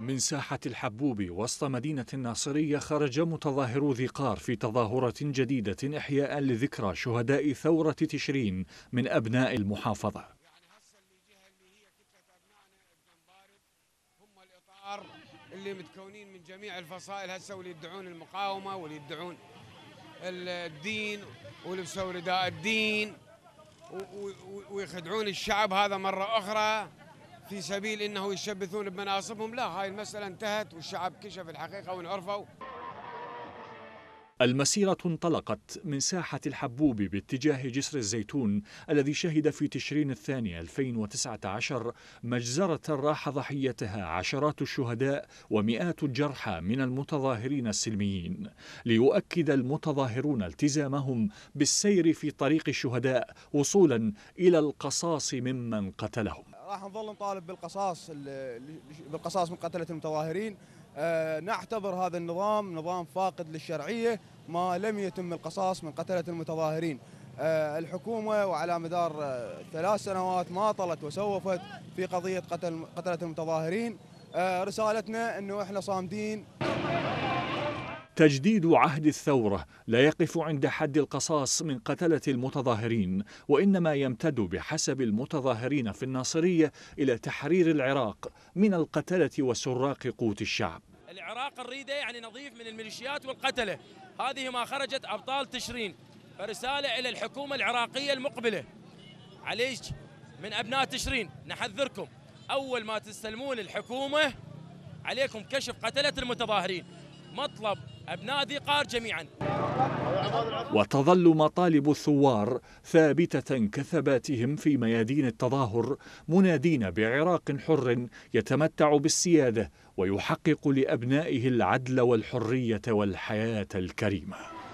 من ساحة الحبوب وسط مدينة الناصرية خرج متظاهرو ذي قار في تظاهرة جديدة إحياء لذكرى شهداء ثورة تشرين من أبناء المحافظة هم الإطار اللي متكونين من جميع الفصائل هسه واللي يدعون المقاومة واللي يدعون الدين ولبسوا رداء الدين ويخدعون الشعب هذا مرة أخرى في سبيل انه يشبثون بمناصبهم لا هاي المساله انتهت والشعب كشف الحقيقه وانعرفوا المسيرة انطلقت من ساحة الحبوب باتجاه جسر الزيتون الذي شهد في تشرين الثاني 2019 مجزرة راح ضحيتها عشرات الشهداء ومئات الجرحى من المتظاهرين السلميين ليؤكد المتظاهرون التزامهم بالسير في طريق الشهداء وصولا إلى القصاص ممن قتلهم راح نظل نطالب بالقصاص بالقصاص من قتله المتظاهرين آه، نعتبر هذا النظام نظام فاقد للشرعيه ما لم يتم القصاص من قتله المتظاهرين آه، الحكومه وعلى مدار آه، ثلاث سنوات ما طلت وسوفت في قضيه قتل قتله المتظاهرين رسالتنا انه احنا صامدين تجديد عهد الثورة لا يقف عند حد القصاص من قتلة المتظاهرين وإنما يمتد بحسب المتظاهرين في الناصرية إلى تحرير العراق من القتلة وسراق قوت الشعب العراق الريدة يعني نظيف من الميليشيات والقتلة هذه ما خرجت أبطال تشرين فرسالة إلى الحكومة العراقية المقبلة عليك من أبناء تشرين نحذركم أول ما تستلمون الحكومة عليكم كشف قتلة المتظاهرين مطلب أبناء ذي قار جميعا وتظل مطالب الثوار ثابتة كثباتهم في ميادين التظاهر منادين بعراق حر يتمتع بالسيادة ويحقق لأبنائه العدل والحرية والحياة الكريمة